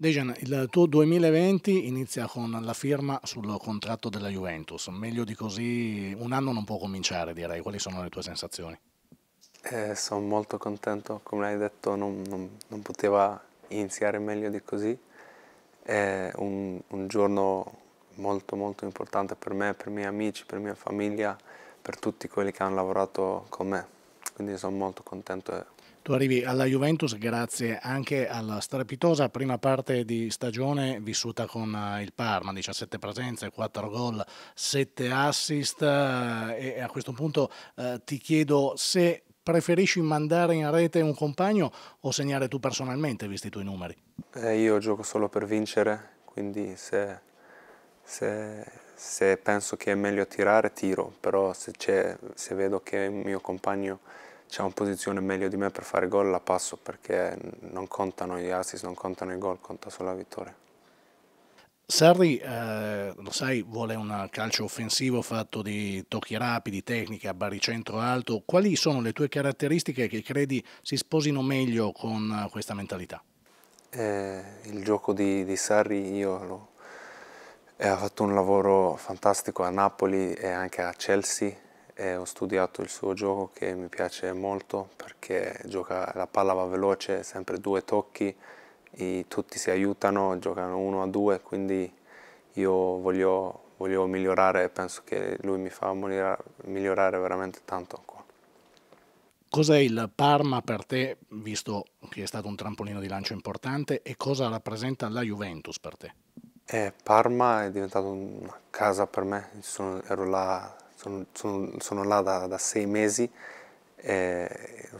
Dejan, il tuo 2020 inizia con la firma sul contratto della Juventus, meglio di così un anno non può cominciare direi, quali sono le tue sensazioni? Eh, sono molto contento, come hai detto non, non, non poteva iniziare meglio di così, è un, un, giorno molto molto importante per me, per i miei amici, per la mia famiglia, per tutti quelli che hanno lavorato con me, quindi sono molto contento tu arrivi alla Juventus grazie anche alla strepitosa prima parte di stagione vissuta con eh, il Parma, 17 presenze, 4 gol, 7 assist eh, e a questo punto eh, ti chiedo se preferisci mandare in rete un compagno o segnare tu personalmente, visti i tuoi numeri? Eh, io gioco solo per vincere, quindi se, se, se penso che è meglio tirare, tiro, però se, se vedo che il mio compagno c'è in posizione meglio di me per fare gol la passo perché non contano gli assist, non contano i gol, conta solo la vittoria. Sarri, eh, lo sai, vuole un calcio offensivo fatto di tocchi rapidi, tecnica, baricentro alto. Quali sono le tue caratteristiche che credi si sposino meglio con eh, questa mentalità? Eh, il gioco di, di Sarri io lo, eh, ha fatto un lavoro fantastico a Napoli e anche a Chelsea e ho studiato il suo gioco che mi piace molto perché gioca, la palla va veloce, sempre due tocchi, tutti si aiutano, giocano uno a due, quindi io voglio, voglio migliorare e penso che lui mi fa migliorare, veramente tanto Cos'è il Parma per te, visto che è stato un trampolino di lancio importante, e cosa rappresenta la Juventus per te? Eh, Parma è diventata una casa per me, Sono, ero là sono, sono, sono là da, da, sei mesi e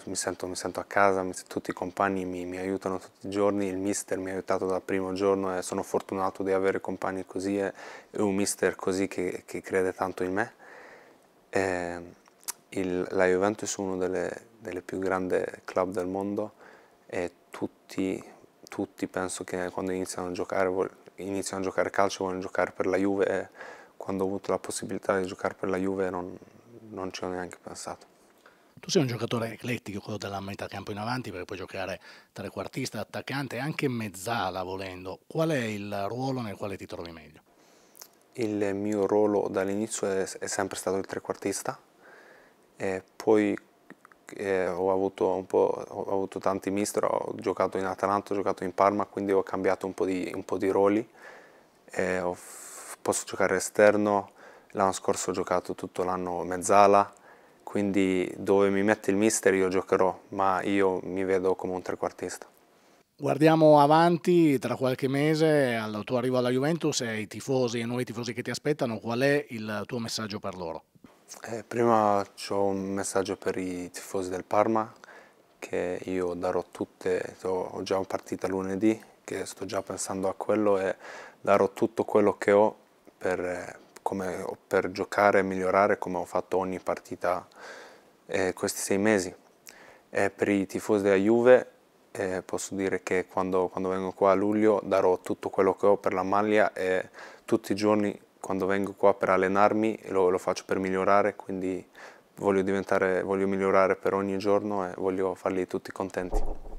mi sento, mi sento a casa, mi, tutti i compagni mi, mi, aiutano tutti i giorni, il mister mi ha aiutato dal primo giorno e sono fortunato di avere compagni così e, e un mister così che, che, crede tanto in me. Il, la Juventus è uno delle, delle più grandi club del mondo e tutti, tutti penso che quando iniziano a giocare, iniziano a giocare calcio vogliono giocare per la Juve. E, quando ho avuto la possibilità di giocare per la Juve non, non ci ho neanche pensato. Tu sei un giocatore eclettico, quello della metà campo in avanti, perché puoi giocare trequartista, attaccante e anche mezzala volendo. Qual è il ruolo nel quale ti trovi meglio? Il mio ruolo dall'inizio è, è, sempre stato il trequartista, e poi eh, ho, avuto ho, avuto tanti mister, ho giocato in Atalanta, ho giocato in Parma, quindi ho cambiato un po' di, un po di ruoli. ho posso giocare esterno, l'anno scorso ho giocato tutto l'anno mezzala, quindi dove mi mette il mister io giocherò, ma io mi vedo come un trequartista. Guardiamo avanti tra qualche mese al tuo arrivo alla Juventus e ai tifosi e nuovi tifosi che ti aspettano, qual è il tuo messaggio per loro? Eh, prima ho un messaggio per i tifosi del Parma che io darò tutte, ho già una partita lunedì che sto già pensando a quello e darò tutto quello che ho per, come, per giocare e migliorare come ho fatto ogni partita eh, questi sei mesi. E eh, per i tifosi della Juve eh, posso dire che quando, quando, vengo qua a luglio darò tutto quello che ho per la maglia e tutti i giorni quando vengo qua per allenarmi lo, lo faccio per migliorare, quindi voglio, voglio migliorare per ogni giorno e voglio farli tutti contenti.